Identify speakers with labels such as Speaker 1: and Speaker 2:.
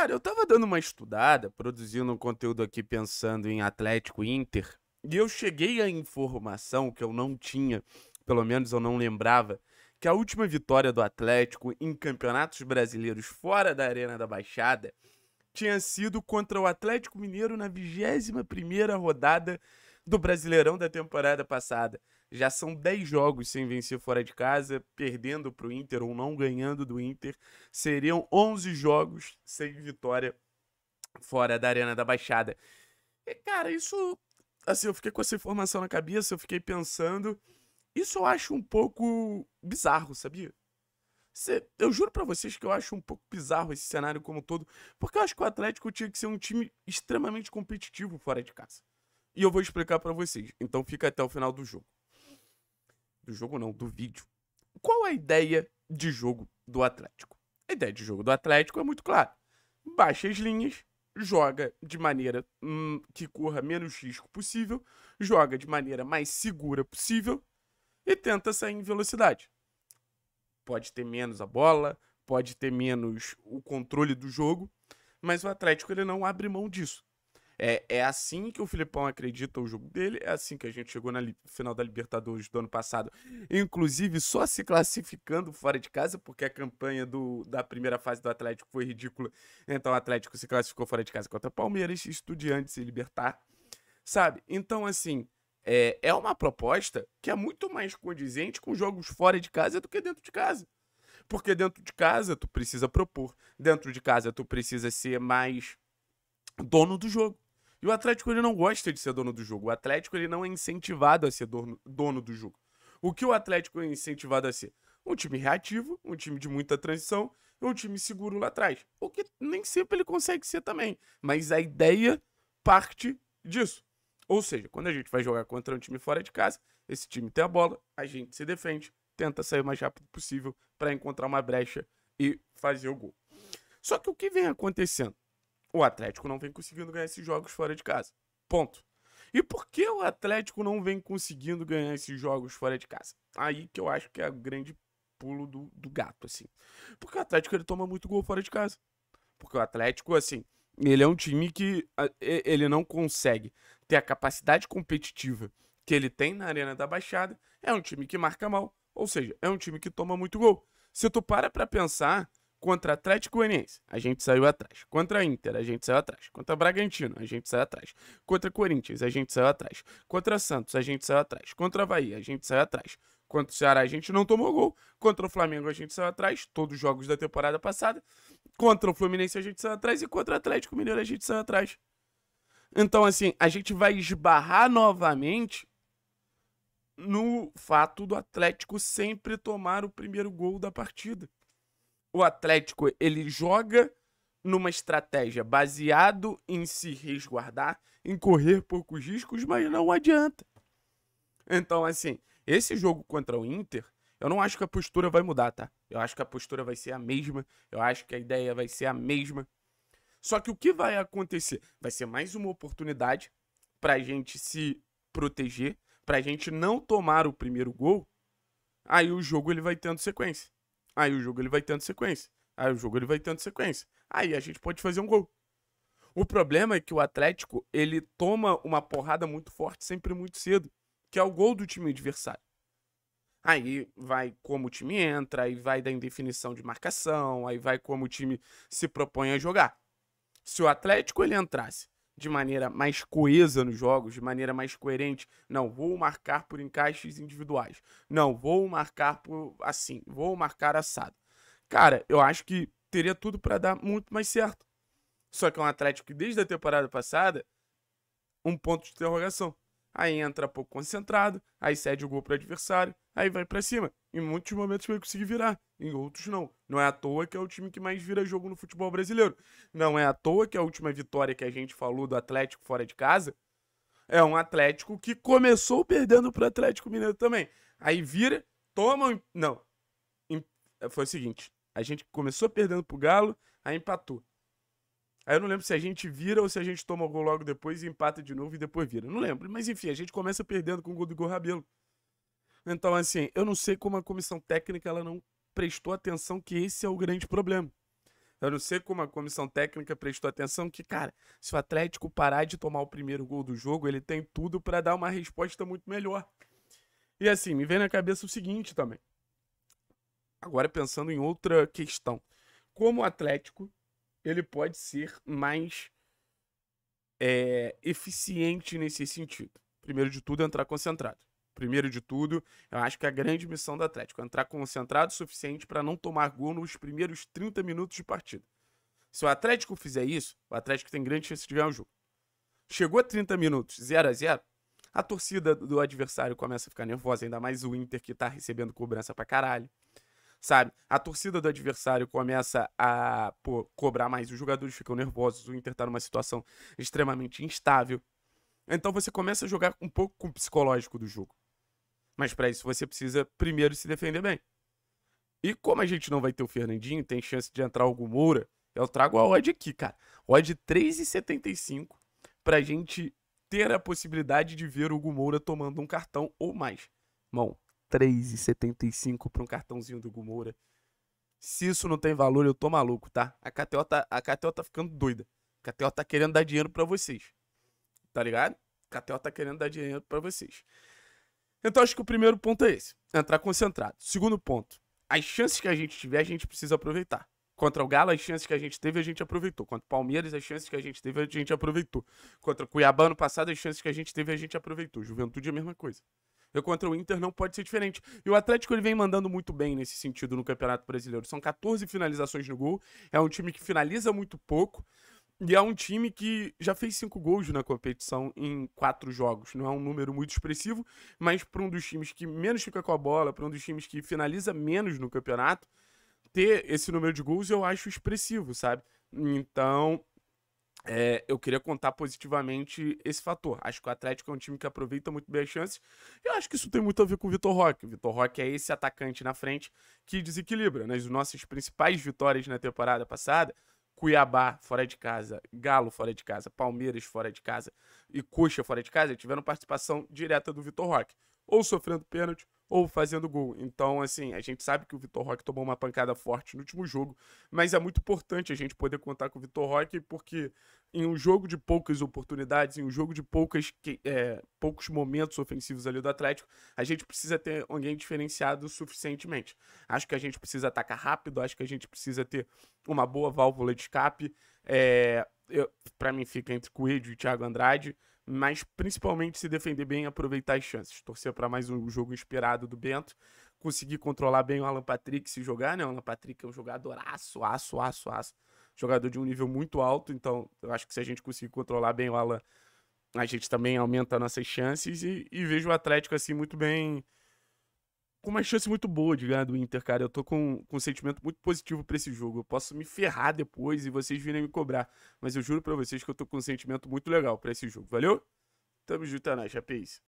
Speaker 1: Cara, eu tava dando uma estudada, produzindo um conteúdo aqui pensando em Atlético Inter, e eu cheguei à informação que eu não tinha, pelo menos eu não lembrava, que a última vitória do Atlético em campeonatos brasileiros fora da Arena da Baixada tinha sido contra o Atlético Mineiro na 21 primeira rodada do Brasileirão da temporada passada. Já são 10 jogos sem vencer fora de casa, perdendo para o Inter ou não ganhando do Inter. Seriam 11 jogos sem vitória fora da Arena da Baixada. E, cara, isso. Assim, eu fiquei com essa informação na cabeça, eu fiquei pensando. Isso eu acho um pouco bizarro, sabia? eu juro para vocês que eu acho um pouco bizarro esse cenário como um todo, porque eu acho que o Atlético tinha que ser um time extremamente competitivo fora de casa. E eu vou explicar para vocês. Então fica até o final do jogo. Do jogo não, do vídeo. Qual a ideia de jogo do Atlético? A ideia de jogo do Atlético é muito clara. Baixa as linhas, joga de maneira hum, que corra menos risco possível, joga de maneira mais segura possível e tenta sair em velocidade. Pode ter menos a bola, pode ter menos o controle do jogo, mas o Atlético ele não abre mão disso. É, é assim que o Filipão acredita o jogo dele, é assim que a gente chegou na final da Libertadores do ano passado. Inclusive, só se classificando fora de casa, porque a campanha do, da primeira fase do Atlético foi ridícula. Então, o Atlético se classificou fora de casa contra Palmeiras, Estudiantes e Libertar. Sabe? Então, assim, é, é uma proposta que é muito mais condizente com jogos fora de casa do que dentro de casa. Porque dentro de casa tu precisa propor, dentro de casa tu precisa ser mais dono do jogo. E o Atlético ele não gosta de ser dono do jogo. O Atlético ele não é incentivado a ser dono, dono do jogo. O que o Atlético é incentivado a ser? Um time reativo, um time de muita transição um time seguro lá atrás. O que nem sempre ele consegue ser também. Mas a ideia parte disso. Ou seja, quando a gente vai jogar contra um time fora de casa, esse time tem a bola, a gente se defende, tenta sair o mais rápido possível para encontrar uma brecha e fazer o gol. Só que o que vem acontecendo? O Atlético não vem conseguindo ganhar esses jogos fora de casa. Ponto. E por que o Atlético não vem conseguindo ganhar esses jogos fora de casa? Aí que eu acho que é o grande pulo do, do gato, assim. Porque o Atlético ele toma muito gol fora de casa. Porque o Atlético, assim, ele é um time que ele não consegue ter a capacidade competitiva que ele tem na Arena da Baixada. É um time que marca mal, ou seja, é um time que toma muito gol. Se tu para pra pensar, Contra Atlético Goianiense, a gente saiu atrás. Contra Inter, a gente saiu atrás. Contra Bragantino, a gente saiu atrás. Contra Corinthians, a gente saiu atrás. Contra Santos, a gente saiu atrás. Contra Bahia, a gente saiu atrás. Contra o Ceará, a gente não tomou gol. Contra o Flamengo, a gente saiu atrás. Todos os jogos da temporada passada. Contra o Fluminense, a gente saiu atrás. E contra o Atlético Mineiro, a gente saiu atrás. Então, assim, a gente vai esbarrar novamente no fato do Atlético sempre tomar o primeiro gol da partida o Atlético ele joga numa estratégia baseado em se resguardar, em correr poucos riscos, mas não adianta. Então, assim, esse jogo contra o Inter, eu não acho que a postura vai mudar, tá? Eu acho que a postura vai ser a mesma, eu acho que a ideia vai ser a mesma. Só que o que vai acontecer? Vai ser mais uma oportunidade pra gente se proteger, pra gente não tomar o primeiro gol. Aí o jogo ele vai tendo sequência. Aí o jogo ele vai tendo sequência. Aí o jogo ele vai tendo sequência. Aí a gente pode fazer um gol. O problema é que o Atlético ele toma uma porrada muito forte sempre muito cedo, que é o gol do time adversário. Aí vai como o time entra, aí vai da indefinição de marcação, aí vai como o time se propõe a jogar. Se o Atlético ele entrasse de maneira mais coesa nos jogos, de maneira mais coerente. Não, vou marcar por encaixes individuais. Não, vou marcar por assim, vou marcar assado. Cara, eu acho que teria tudo para dar muito mais certo. Só que é um Atlético que desde a temporada passada um ponto de interrogação. Aí entra pouco concentrado, aí cede o gol para o adversário, aí vai para cima. Em muitos momentos vai conseguir virar, em outros não. Não é à toa que é o time que mais vira jogo no futebol brasileiro. Não é à toa que a última vitória que a gente falou do Atlético fora de casa é um Atlético que começou perdendo pro Atlético Mineiro também. Aí vira, toma. Não. Foi o seguinte: a gente começou perdendo pro Galo, aí empatou. Aí eu não lembro se a gente vira ou se a gente toma o gol logo depois e empata de novo e depois vira. Não lembro. Mas enfim, a gente começa perdendo com o gol do Igor Rabelo. Então, assim, eu não sei como a comissão técnica ela não prestou atenção que esse é o grande problema. Eu não sei como a comissão técnica prestou atenção que, cara, se o Atlético parar de tomar o primeiro gol do jogo, ele tem tudo para dar uma resposta muito melhor. E assim, me vem na cabeça o seguinte também. Agora pensando em outra questão. Como o Atlético, ele pode ser mais é, eficiente nesse sentido? Primeiro de tudo, entrar concentrado primeiro de tudo, eu acho que é a grande missão do Atlético é entrar concentrado o suficiente para não tomar gol nos primeiros 30 minutos de partida. Se o Atlético fizer isso, o Atlético tem grande chance de ganhar o jogo. Chegou a 30 minutos, 0 a 0 a torcida do adversário começa a ficar nervosa, ainda mais o Inter que tá recebendo cobrança pra caralho. Sabe? A torcida do adversário começa a pô, cobrar mais, os jogadores ficam nervosos, o Inter tá numa situação extremamente instável. Então você começa a jogar um pouco com o psicológico do jogo. Mas para isso você precisa primeiro se defender bem. E como a gente não vai ter o Fernandinho, tem chance de entrar o Moura, eu trago a odd aqui, cara. Odd 3,75 pra gente ter a possibilidade de ver o Hugo Moura tomando um cartão ou mais. Mão, 3,75 para um cartãozinho do Hugo Moura. Se isso não tem valor, eu tô maluco, tá? A KTO tá, a KTO tá ficando doida. A KTO tá querendo dar dinheiro para vocês. Tá ligado? A KTO tá querendo dar dinheiro para vocês. Então acho que o primeiro ponto é esse: entrar concentrado. Segundo ponto, as chances que a gente tiver, a gente precisa aproveitar. Contra o Galo, as chances que a gente teve, a gente aproveitou. Contra o Palmeiras, as chances que a gente teve, a gente aproveitou. Contra o Cuiabá no passado, as chances que a gente teve, a gente aproveitou. Juventude é a mesma coisa. E contra o Inter não pode ser diferente. E o Atlético ele vem mandando muito bem nesse sentido no Campeonato Brasileiro. São 14 finalizações no gol. É um time que finaliza muito pouco, e é um time que já fez cinco gols na competição em quatro jogos. Não é um número muito expressivo, mas para um dos times que menos fica com a bola, para um dos times que finaliza menos no campeonato, ter esse número de gols eu acho expressivo, sabe? Então, é, eu queria contar positivamente esse fator. Acho que o Atlético é um time que aproveita muito bem as chances. E eu acho que isso tem muito a ver com o Vitor Roque. O Vitor Roque é esse atacante na frente que desequilibra. Nas né? nossas principais vitórias na temporada passada Cuiabá fora de casa, Galo fora de casa, Palmeiras fora de casa e Coxa fora de casa tiveram participação direta do Vitor Roque, ou sofrendo pênalti ou fazendo gol. Então, assim, a gente sabe que o Vitor Roque tomou uma pancada forte no último jogo, mas é muito importante a gente poder contar com o Vitor Roque, porque em um jogo de poucas oportunidades, em um jogo de poucas, é, poucos momentos ofensivos ali do Atlético, a gente precisa ter alguém diferenciado suficientemente. Acho que a gente precisa atacar rápido, acho que a gente precisa ter uma boa válvula de escape. É, para mim, fica entre Coelho e Thiago Andrade mas principalmente se defender bem e aproveitar as chances. Torcer para mais um jogo inspirado do Bento, conseguir controlar bem o Alan Patrick se jogar, né? O Alan Patrick é um jogador aço, aço, aço, aço. Jogador de um nível muito alto, então eu acho que se a gente conseguir controlar bem o Alan, a gente também aumenta nossas chances e, e vejo o Atlético assim muito bem com uma chance muito boa de ganhar do Inter, cara. Eu tô com, com um sentimento muito positivo para esse jogo. Eu posso me ferrar depois e vocês virem me cobrar. Mas eu juro para vocês que eu tô com um sentimento muito legal para esse jogo. Valeu? Tamo junto, Anais. É nóis.